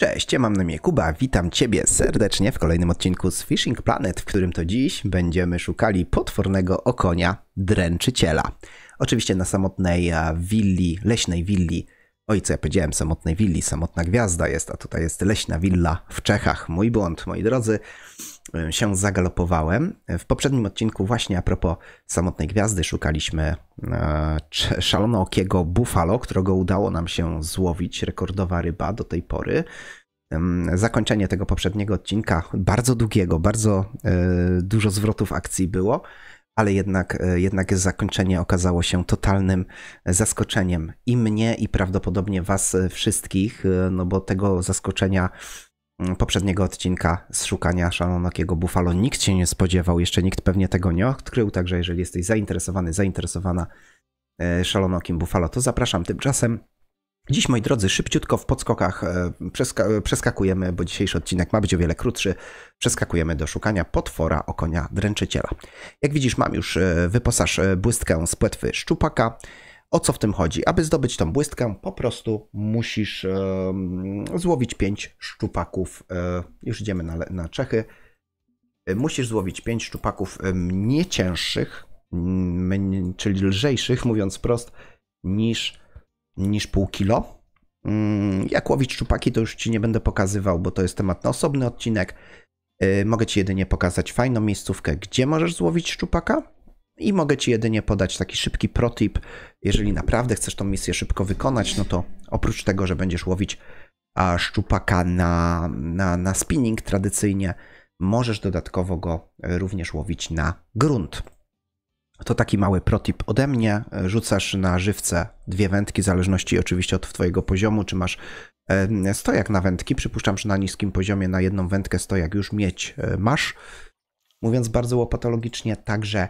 Cześć, ja mam na imię Kuba, witam Ciebie serdecznie w kolejnym odcinku z Fishing Planet, w którym to dziś będziemy szukali potwornego okonia dręczyciela. Oczywiście na samotnej willi, leśnej willi Oj, co ja powiedziałem samotnej willi, samotna gwiazda jest, a tutaj jest leśna willa w Czechach. Mój błąd, moi drodzy, się zagalopowałem. W poprzednim odcinku właśnie a propos samotnej gwiazdy szukaliśmy e, szalonookiego bufalo, którego udało nam się złowić, rekordowa ryba do tej pory. Zakończenie tego poprzedniego odcinka, bardzo długiego, bardzo e, dużo zwrotów akcji było ale jednak, e, jednak zakończenie okazało się totalnym e, zaskoczeniem i mnie, i prawdopodobnie Was wszystkich, e, no bo tego zaskoczenia mm, poprzedniego odcinka z szukania szalonokiego Buffalo nikt się nie spodziewał, jeszcze nikt pewnie tego nie odkrył, także jeżeli jesteś zainteresowany, zainteresowana szalonokim Buffalo, to zapraszam tymczasem. Dziś, moi drodzy, szybciutko w podskokach e, przeska przeskakujemy, bo dzisiejszy odcinek ma być o wiele krótszy. Przeskakujemy do szukania potwora o konia dręczyciela. Jak widzisz, mam już e, wyposaż e, błystkę z płetwy szczupaka. O co w tym chodzi? Aby zdobyć tą błystkę, po prostu musisz mm, złowić pięć szczupaków. Już idziemy na, na Czechy. Musisz złowić pięć szczupaków mniej cięższych, czyli lżejszych, mówiąc prost, niż niż pół kilo. Mm, jak łowić szczupaki, to już Ci nie będę pokazywał, bo to jest temat na osobny odcinek. Y, mogę Ci jedynie pokazać fajną miejscówkę, gdzie możesz złowić szczupaka i mogę Ci jedynie podać taki szybki protip. Jeżeli naprawdę chcesz tą misję szybko wykonać, no to oprócz tego, że będziesz łowić szczupaka na, na, na spinning tradycyjnie, możesz dodatkowo go również łowić na grunt. To taki mały protip ode mnie. Rzucasz na żywce dwie wędki, w zależności oczywiście od Twojego poziomu, czy masz e, stojak na wędki. Przypuszczam, że na niskim poziomie na jedną wędkę stojak już mieć e, masz. Mówiąc bardzo łopatologicznie, także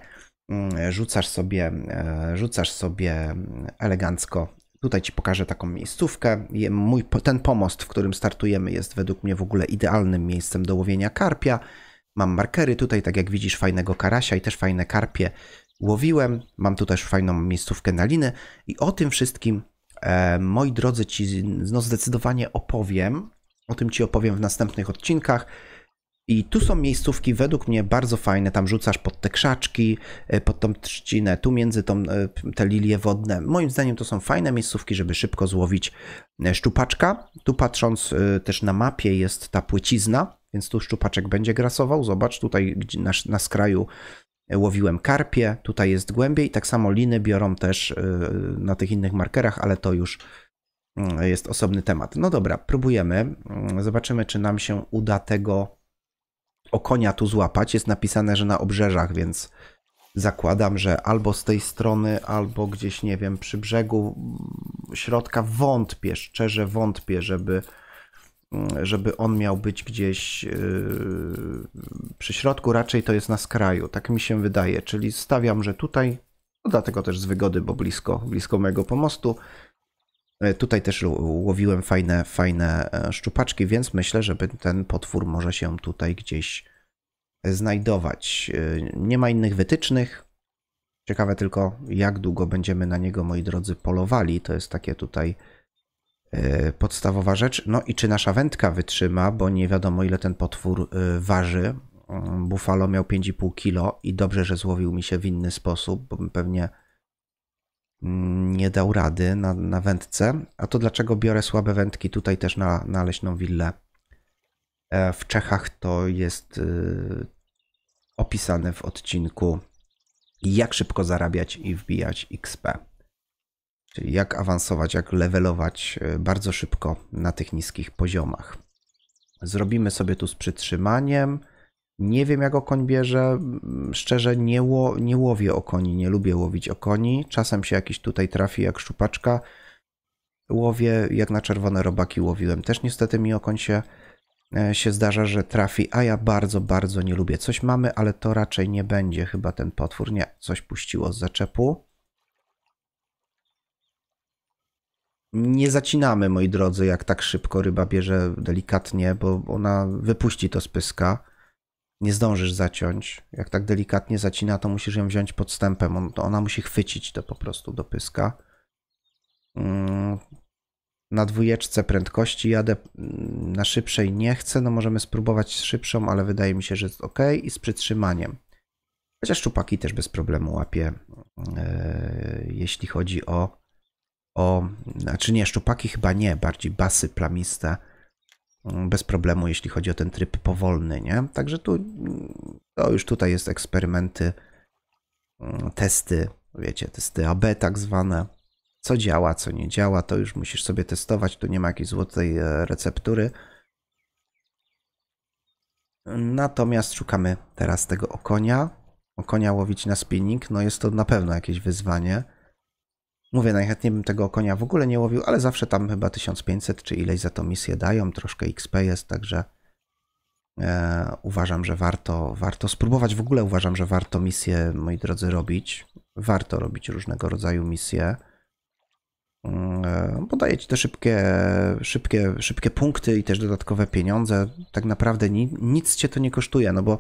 mm, rzucasz sobie, e, rzucasz sobie elegancko. Tutaj Ci pokażę taką miejscówkę. Mój, ten pomost, w którym startujemy, jest według mnie w ogóle idealnym miejscem do łowienia karpia. Mam markery tutaj, tak jak widzisz, fajnego karasia i też fajne karpie łowiłem. Mam tu też fajną miejscówkę na linę i o tym wszystkim, e, moi drodzy, ci no, zdecydowanie opowiem. O tym ci opowiem w następnych odcinkach. I tu są miejscówki według mnie bardzo fajne. Tam rzucasz pod te krzaczki, e, pod tą trzcinę, tu między tą, e, te lilie wodne. Moim zdaniem to są fajne miejscówki, żeby szybko złowić e, szczupaczka. Tu patrząc też na mapie jest ta płycizna, więc tu szczupaczek będzie grasował. Zobacz, tutaj na, na skraju łowiłem karpie, tutaj jest głębiej, tak samo liny biorą też y, na tych innych markerach, ale to już mm, jest osobny temat. No dobra, próbujemy, mm, zobaczymy czy nam się uda tego okonia tu złapać. Jest napisane, że na obrzeżach, więc zakładam, że albo z tej strony, albo gdzieś, nie wiem, przy brzegu środka wątpię, szczerze wątpię, żeby Mm, żeby on miał być gdzieś yy, przy środku, raczej to jest na skraju, tak mi się wydaje, czyli stawiam, że tutaj, no dlatego też z wygody, bo blisko, blisko mojego pomostu, e, Tutaj też łowiłem fajne, fajne e, szczupaczki, więc myślę, że ten potwór może się tutaj gdzieś e, znajdować. Nie ma innych wytycznych. Ciekawe tylko, jak długo będziemy na niego, moi drodzy, polowali. To jest takie tutaj E, podstawowa rzecz. No i czy nasza wędka wytrzyma, bo nie wiadomo ile ten potwór e, waży. Mm, Buffalo miał 5,5 kilo i dobrze, że złowił mi się w inny sposób, bo bym pewnie mm, nie dał rady na, na wędce. A to dlaczego biorę słabe wędki tutaj też na, na leśną willę? E, w Czechach to jest y, opisane w odcinku jak szybko zarabiać i wbijać XP. Czyli jak awansować, jak levelować e, bardzo szybko na tych niskich poziomach. Zrobimy sobie tu z przytrzymaniem. Nie wiem jak okoń bierze, mm, szczerze nie, ło, nie łowię okoni, nie lubię łowić okoni. Czasem się jakiś tutaj trafi jak szczupaczka. Łowię, jak na czerwone robaki łowiłem. Też niestety mi okoń się, e, się zdarza, że trafi, a ja bardzo, bardzo nie lubię. Coś mamy, ale to raczej nie będzie chyba ten potwór. Nie, coś puściło z zaczepu. Nie zacinamy, moi drodzy, jak tak szybko ryba bierze delikatnie, bo ona wypuści to z pyska. Nie zdążysz zaciąć. Jak tak delikatnie zacina, to musisz ją wziąć podstępem. ona musi chwycić to po prostu do pyska. Mm, na dwójeczce prędkości jadę, mm, na szybszej nie chcę, no możemy spróbować szybszą, ale wydaje mi się, że jest ok i z przytrzymaniem. Chociaż szczupaki też bez problemu łapie, jeśli chodzi o o... Znaczy nie, szczupaki chyba nie, bardziej basy plamiste. Mm, bez problemu, jeśli chodzi o ten tryb powolny, nie? Także tu... to już tutaj jest eksperymenty, mm, testy, wiecie, testy AB tak zwane. Co działa, co nie działa, to już musisz sobie testować. Tu nie ma jakiejś złotej e, receptury. Natomiast szukamy teraz tego okonia. Okonia łowić na spinning, no jest to na pewno jakieś wyzwanie. Mówię, najchętniej bym tego konia w ogóle nie łowił, ale zawsze tam chyba 1500 czy ileś za to misję dają, troszkę XP jest, także e, uważam, że warto, warto spróbować. W ogóle uważam, że warto misje, moi drodzy, robić. Warto robić różnego rodzaju misje. Mm, e, bo daje ci te szybkie, szybkie, szybkie punkty i też dodatkowe pieniądze. Tak naprawdę ni, nic cię to nie kosztuje, no bo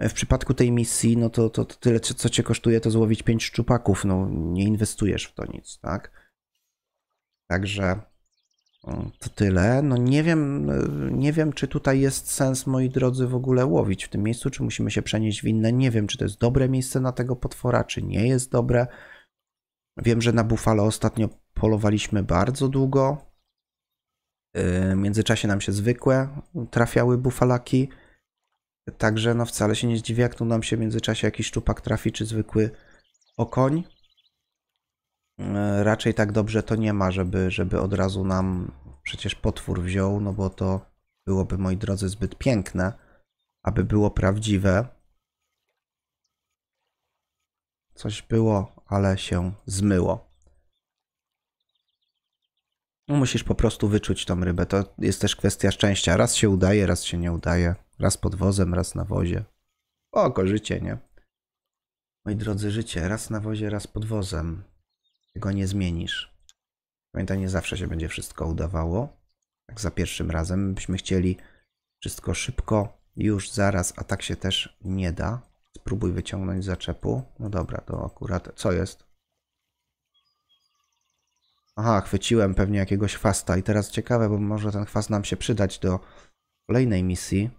w przypadku tej misji, no to, to, to tyle, co cię kosztuje, to złowić pięć szczupaków. No, nie inwestujesz w to nic, tak? Także mm, to tyle. No nie wiem, e, nie wiem, czy tutaj jest sens, moi drodzy, w ogóle łowić w tym miejscu, czy musimy się przenieść w inne. Nie wiem, czy to jest dobre miejsce na tego potwora, czy nie jest dobre. Wiem, że na Buffalo ostatnio polowaliśmy bardzo długo. E, w międzyczasie nam się zwykłe trafiały bufalaki. Także no wcale się nie zdziwię, jak tu nam się w międzyczasie jakiś szczupak trafi, czy zwykły okoń. E, raczej tak dobrze to nie ma, żeby, żeby od razu nam przecież potwór wziął, no bo to byłoby, moi drodzy, zbyt piękne, aby było prawdziwe. Coś było, ale się zmyło. No, musisz po prostu wyczuć tą rybę. To jest też kwestia szczęścia. Raz się udaje, raz się nie udaje. Raz pod wozem, raz na wozie. Oko, życie, nie? Moi drodzy, życie. Raz na wozie, raz pod wozem. Tego nie zmienisz. Pamiętaj, nie zawsze się będzie wszystko udawało. Tak za pierwszym razem byśmy chcieli wszystko szybko, już, zaraz, a tak się też nie da. Spróbuj wyciągnąć zaczepu. No dobra, to akurat... Co jest? Aha, chwyciłem pewnie jakiegoś chwasta i teraz ciekawe, bo może ten chwast nam się przydać do kolejnej misji.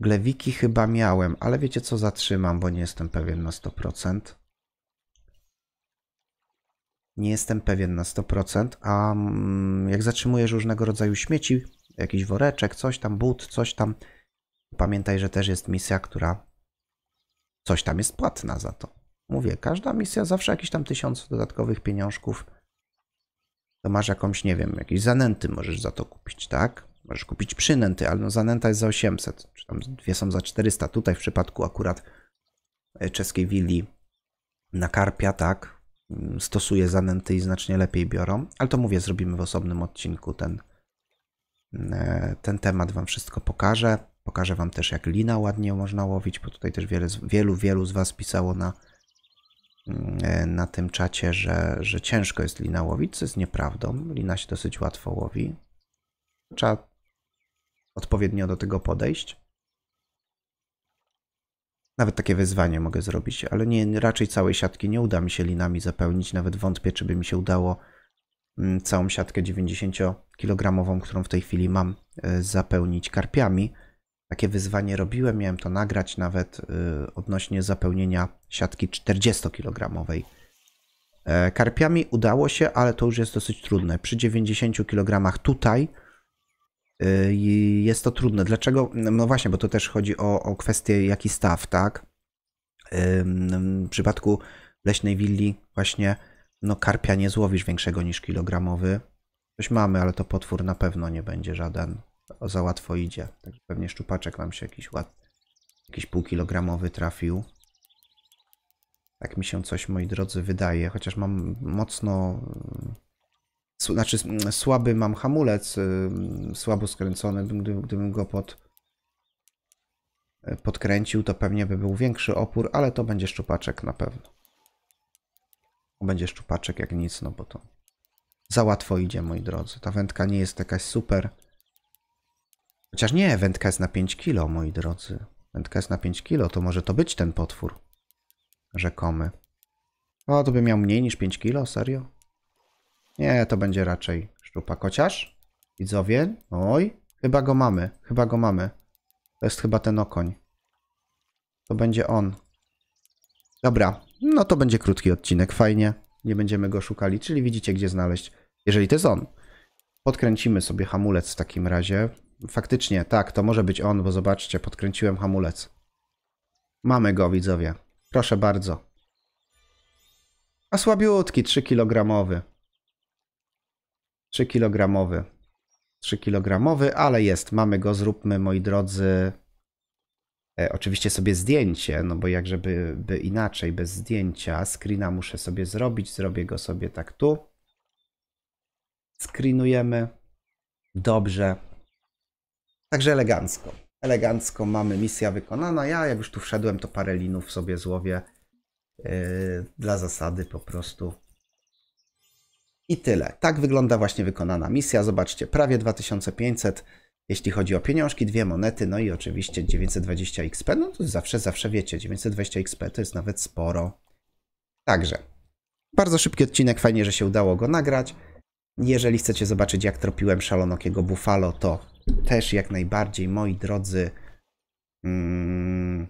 Glewiki chyba miałem, ale wiecie co, zatrzymam, bo nie jestem pewien na 100%. Nie jestem pewien na 100%, a mm, jak zatrzymujesz różnego rodzaju śmieci, jakiś woreczek, coś tam, but, coś tam, pamiętaj, że też jest misja, która coś tam jest płatna za to. Mówię, każda misja zawsze jakieś tam tysiąc dodatkowych pieniążków to masz jakąś, nie wiem, jakieś zanęty możesz za to kupić, tak? Możesz kupić przynęty, ale no zanęta jest za 800, czy tam dwie są za 400. Tutaj w przypadku akurat e, czeskiej willi na karpia, tak? Mm, Stosuje zanęty i znacznie lepiej biorą, ale to mówię, zrobimy w osobnym odcinku ten, mm, e, ten temat, Wam wszystko pokażę. Pokażę Wam też, jak lina ładnie można łowić, bo tutaj też wiele, wielu, wielu z Was pisało na E, na tym czacie, że, że ciężko jest lina łowić, co jest nieprawdą. Lina się dosyć łatwo łowi. Trzeba odpowiednio do tego podejść. Nawet takie wyzwanie mogę zrobić, ale nie, raczej całej siatki nie uda mi się linami zapełnić. Nawet wątpię, czy by mi się udało mm, całą siatkę 90-kilogramową, którą w tej chwili mam, e, zapełnić karpiami. Takie wyzwanie robiłem, miałem to nagrać nawet y, odnośnie zapełnienia siatki 40-kilogramowej. E, karpiami udało się, ale to już jest dosyć trudne. Przy 90 kg tutaj y, jest to trudne. Dlaczego? No właśnie, bo to też chodzi o, o kwestię jaki staw, tak? W przypadku leśnej willi właśnie no karpia nie złowisz większego niż kilogramowy. Coś mamy, ale to potwór na pewno nie będzie żaden. To za łatwo idzie. Także pewnie szczupaczek wam się jakiś ładny, jakiś półkilogramowy trafił. Tak mi się coś, moi drodzy, wydaje, chociaż mam mocno... Mm, znaczy, mm, słaby mam hamulec, mm, słabo skręcony, gdybym, gdybym go pod, e, podkręcił, to pewnie by był większy opór, ale to będzie szczupaczek na pewno. Będzie szczupaczek jak nic, no bo to za łatwo idzie, moi drodzy. Ta wędka nie jest jakaś super Chociaż nie, wędka jest na 5 kilo, moi drodzy. Wędka jest na 5 kilo, to może to być ten potwór. Rzekomy. O, to by miał mniej niż 5 kilo, serio? Nie, to będzie raczej szczupak. Chociaż, widzowie, oj, chyba go mamy, chyba go mamy. To jest chyba ten okoń. To będzie on. Dobra, no to będzie krótki odcinek, fajnie. Nie będziemy go szukali, czyli widzicie, gdzie znaleźć, jeżeli to jest on. Podkręcimy sobie hamulec w takim razie. Faktycznie, tak, to może być on, bo zobaczcie, podkręciłem hamulec. Mamy go, widzowie. Proszę bardzo. A słabiutki, 3 kg. 3 kg. 3 kg, ale jest. Mamy go, zróbmy, moi drodzy. E, oczywiście sobie zdjęcie, no bo jak żeby by inaczej, bez zdjęcia. Screena muszę sobie zrobić. Zrobię go sobie tak tu. Screenujemy. Dobrze. Także elegancko. Elegancko mamy misja wykonana. Ja jak już tu wszedłem, to parę linów sobie złowię yy, dla zasady po prostu. I tyle. Tak wygląda właśnie wykonana misja. Zobaczcie, prawie 2500, jeśli chodzi o pieniążki, dwie monety, no i oczywiście 920 XP. No to zawsze, zawsze wiecie, 920 XP to jest nawet sporo. Także, bardzo szybki odcinek, fajnie, że się udało go nagrać. Jeżeli chcecie zobaczyć, jak tropiłem szalonokiego Buffalo, to też jak najbardziej, moi drodzy. Mm,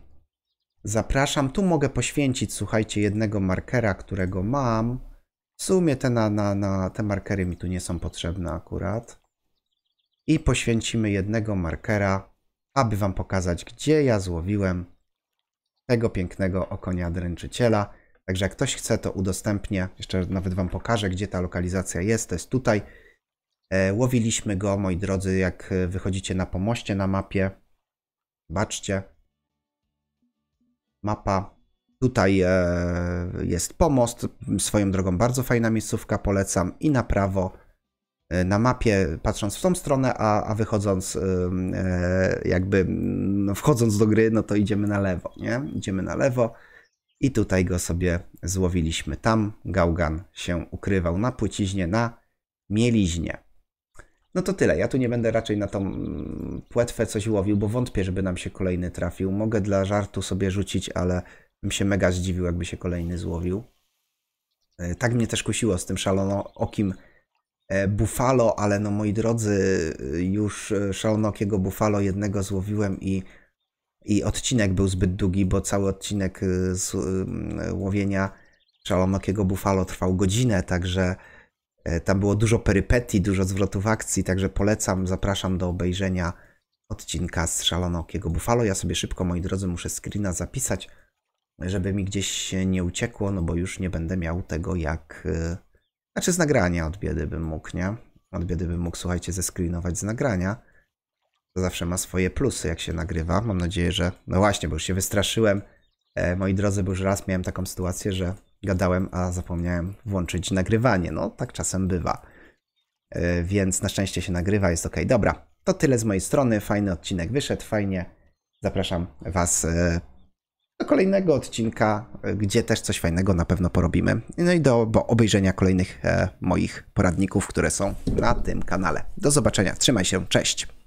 zapraszam. Tu mogę poświęcić, słuchajcie, jednego markera, którego mam. W sumie te, na, na, na, te markery mi tu nie są potrzebne akurat. I poświęcimy jednego markera, aby Wam pokazać, gdzie ja złowiłem tego pięknego okonia dręczyciela. Także jak ktoś chce, to udostępnię. Jeszcze nawet Wam pokażę, gdzie ta lokalizacja jest. To jest tutaj. E, łowiliśmy go, moi drodzy, jak e, wychodzicie na pomoście na mapie. Baczcie. Mapa. Tutaj e, jest pomost. Swoją drogą bardzo fajna miejscówka, polecam. I na prawo na mapie, patrząc w tą stronę, a, a wychodząc, jakby mm, wchodząc do gry, no to idziemy na lewo, nie? Idziemy na lewo. I tutaj go sobie złowiliśmy. Tam Gałgan się ukrywał na płyciźnie, na mieliźnie. No to tyle. Ja tu nie będę raczej na tą płetwę coś łowił, bo wątpię, żeby nam się kolejny trafił. Mogę dla żartu sobie rzucić, ale bym się mega zdziwił, jakby się kolejny złowił. E, tak mnie też kusiło z tym szalonookim bufalo, e, Buffalo, ale no moi drodzy, e, już szalonokiego Buffalo jednego złowiłem i, i odcinek był zbyt długi, bo cały odcinek z łowienia szalonokiego Buffalo trwał godzinę, także E, tam było dużo perypetii, dużo zwrotów akcji, także polecam, zapraszam do obejrzenia odcinka z Szalonokiego Buffalo. Ja sobie szybko, moi drodzy, muszę screena zapisać, żeby mi gdzieś nie uciekło, no bo już nie będę miał tego jak... E, znaczy z nagrania od biedy bym mógł, nie? Od biedy bym mógł, słuchajcie, zescreenować z nagrania. To zawsze ma swoje plusy, jak się nagrywa. Mam nadzieję, że... No właśnie, bo już się wystraszyłem. E, moi drodzy, bo już raz miałem taką sytuację, że gadałem, a zapomniałem włączyć nagrywanie. No, tak czasem bywa. E, więc na szczęście się nagrywa, jest ok. Dobra, to tyle z mojej strony. Fajny odcinek wyszedł, fajnie. Zapraszam Was e, do kolejnego odcinka, e, gdzie też coś fajnego na pewno porobimy. No i do obejrzenia kolejnych moich poradników, które są na tym kanale. Do zobaczenia, trzymaj się, cześć!